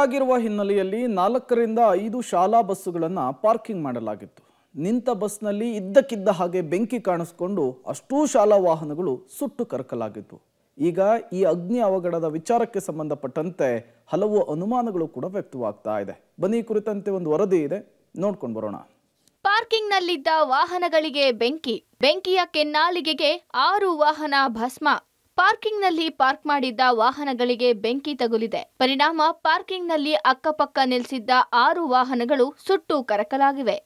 ಆಗಿರುವ ಹಿನ್ನೆಲೆಯಲ್ಲಿ ನಾಲ್ಕರಿಂದ ಐದು ಶಾಲಾ ಬಸ್ಸುಗಳನ್ನು ಪಾರ್ಕಿಂಗ್ ಮಾಡಲಾಗಿತ್ತು ನಿಂತ ಬಸ್ನಲ್ಲಿ ಇದ್ದಕ್ಕಿದ್ದ ಹಾಗೆ ಬೆಂಕಿ ಕಾಣಿಸಿಕೊಂಡು ಅಷ್ಟೂ ಶಾಲಾ ವಾಹನಗಳು ಸುಟ್ಟು ಕರಕಲಾಗಿತ್ತು ಈಗ ಈ ಅಗ್ನಿ ಅವಘಡದ ವಿಚಾರಕ್ಕೆ ಸಂಬಂಧಪಟ್ಟಂತೆ ಹಲವು ಅನುಮಾನಗಳು ಕೂಡ ವ್ಯಕ್ತವಾಗ್ತಾ ಇದೆ ಬನ್ನಿ ಕುರಿತಂತೆ ಒಂದು ವರದಿ ಇದೆ ನೋಡ್ಕೊಂಡು ಬರೋಣ ನಲ್ಲಿದ್ದ ವಾಹನಗಳಿಗೆ ಬೆಂಕಿ ಬೆಂಕಿಯ ಕೆನ್ನಾಲಿಗೆಗೆ ಆರು ವಾಹನ ಭಸ್ಮ ಪಾರ್ಕಿಂಗ್ನಲ್ಲಿ ಪಾರ್ಕ್ ಮಾಡಿದ್ದ ವಾಹನಗಳಿಗೆ ಬೆಂಕಿ ತಗುಲಿದೆ ಪರಿಣಾಮ ಪಾರ್ಕಿಂಗ್ನಲ್ಲಿ ಅಕ್ಕಪಕ್ಕ ನಿಲ್ಲಿಸಿದ್ದ ಆರು ವಾಹನಗಳು ಸುಟ್ಟು ಕರಕಲಾಗಿವೆ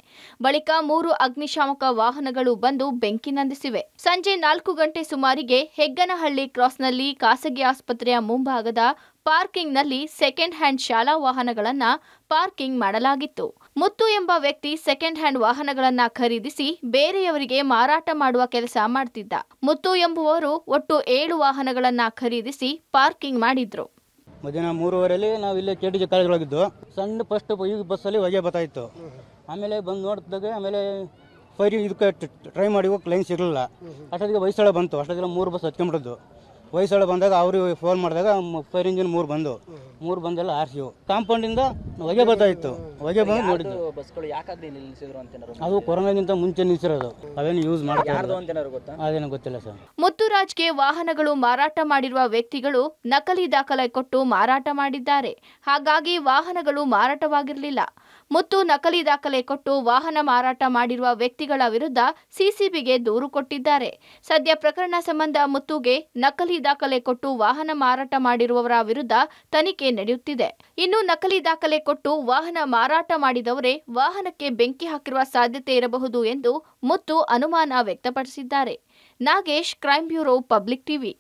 ಬಳಿಕ ಮೂರು ಅಗ್ನಿಶಾಮಕ ವಾಹನಗಳು ಬಂದು ಬೆಂಕಿ ನಂದಿಸಿವೆ ಸಂಜೆ ನಾಲ್ಕು ಗಂಟೆ ಸುಮಾರಿಗೆ ಹೆಗ್ಗನಹಳ್ಳಿ ಕ್ರಾಸ್ನಲ್ಲಿ ಖಾಸಗಿ ಆಸ್ಪತ್ರೆಯ ಮುಂಭಾಗದ ಪಾರ್ಕಿಂಗ್ನಲ್ಲಿ ಸೆಕೆಂಡ್ ಹ್ಯಾಂಡ್ ಶಾಲಾ ವಾಹನಗಳನ್ನು ಪಾರ್ಕಿಂಗ್ ಮಾಡಲಾಗಿತ್ತು ಮುತ್ತು ಎಂಬ ವ್ಯಕ್ತಿ ಸೆಕೆಂಡ್ ಹ್ಯಾಂಡ್ ವಾಹನಗಳನ್ನ ಖರೀದಿಸಿ ಬೇರೆಯವರಿಗೆ ಮಾರಾಟ ಮಾಡುವ ಕೆಲಸ ಮಾಡ್ತಿದ್ದ ಮುತ್ತು ಎಂಬುವರು ಒಟ್ಟು ಏಳು ವಾಹನಗಳನ್ನ ಖರೀದಿಸಿ ಪಾರ್ಕಿಂಗ್ ಮಾಡಿದ್ರು ಮಧ್ಯಾಹ್ನ ಮೂರುವರೆಯಲ್ಲಿ ನಾವು ಇಲ್ಲೇ ಕೆ ಟಿ ಜಿ ಸಣ್ಣ ಫಸ್ಟ್ ಈ ಬಸ್ಸಲ್ಲಿ ಹೊಗೆ ಬರ್ತಾಯಿತ್ತು ಆಮೇಲೆ ಬಂದು ನೋಡಿದಾಗ ಆಮೇಲೆ ಫೈರಿ ಇದಕ್ಕೆ ಟ್ರೈ ಮಾಡಿ ಹೋಗಿ ಲೈನ್ ಸಿಗಲಿಲ್ಲ ಅಷ್ಟೊತ್ತಿಗೆ ವಯಸ್ಸಳ ಬಂತು ಅಷ್ಟೊತ್ತಿಗೆ ಮೂರು ಬಸ್ ಹತ್ಕೊಂಡ್ಬಿಡೋದು ವಯಸ್ಸೊಳಗೆ ಬಂದಾಗ ಅವ್ರಿಗೆ ಫೋನ್ ಮಾಡಿದಾಗ ಫೈರ್ ಇಂಜಿನ್ ಮೂರು ಬಂದು ಮೂರು ಬಂದೆಲ್ಲ ಕಾಂಪೌಂಡ್ ಇಂದ ಹೊಗೆ ಬರ್ತಾ ಇತ್ತು ಹೊಗೆ ಬಂದು ನೋಡಿದ್ದು ಬಸ್ಗಳು ಯಾಕಾಗಿ ಅಂತ ಅದು ಕೊರೋನಾಗಿಂತ ಮುಂಚೆ ನಿಲ್ಸಿರೋದು ಅವೇನು ಯೂಸ್ ಮಾಡ್ತಾರೆ ಅದೇನು ಗೊತ್ತಿಲ್ಲ ಸರ್ ಮುತ್ತುರಾಜ್ಗೆ ವಾಹನಗಳು ಮಾರಾಟ ಮಾಡಿರುವ ವ್ಯಕ್ತಿಗಳು ನಕಲಿ ದಾಖಲೆ ಕೊಟ್ಟು ಮಾರಾಟ ಮಾಡಿದ್ದಾರೆ ಹಾಗಾಗಿ ವಾಹನಗಳು ಮಾರಾಟವಾಗಿರಲಿಲ್ಲ ಮುತ್ತು ನಕಲಿ ದಾಖಲೆ ಕೊಟ್ಟು ವಾಹನ ಮಾರಾಟ ಮಾಡಿರುವ ವ್ಯಕ್ತಿಗಳ ವಿರುದ್ಧ ಸಿಸಿಬಿಗೆ ದೂರು ಕೊಟ್ಟಿದ್ದಾರೆ ಸದ್ಯ ಪ್ರಕರಣ ಸಂಬಂಧ ಮುತ್ತುಗೆ ನಕಲಿ ನಕಲಿ ದಾಖಲೆ ಕೊಟ್ಟು ವಾಹನ ಮಾರಾಟ ಮಾಡಿರುವವರ ವಿರುದ್ಧ ತನಿಖೆ ನಡೆಯುತ್ತಿದೆ ಇನ್ನು ನಕಲಿ ದಾಖಲೆ ಕೊಟ್ಟು ವಾಹನ ಮಾರಾಟ ಮಾಡಿದವರೇ ವಾಹನಕ್ಕೆ ಬೆಂಕಿ ಹಾಕಿರುವ ಸಾಧ್ಯತೆ ಇರಬಹುದು ಎಂದು ಮುತ್ತು ಅನುಮಾನ ವ್ಯಕ್ತಪಡಿಸಿದ್ದಾರೆ Nagesh crime bureau Public TV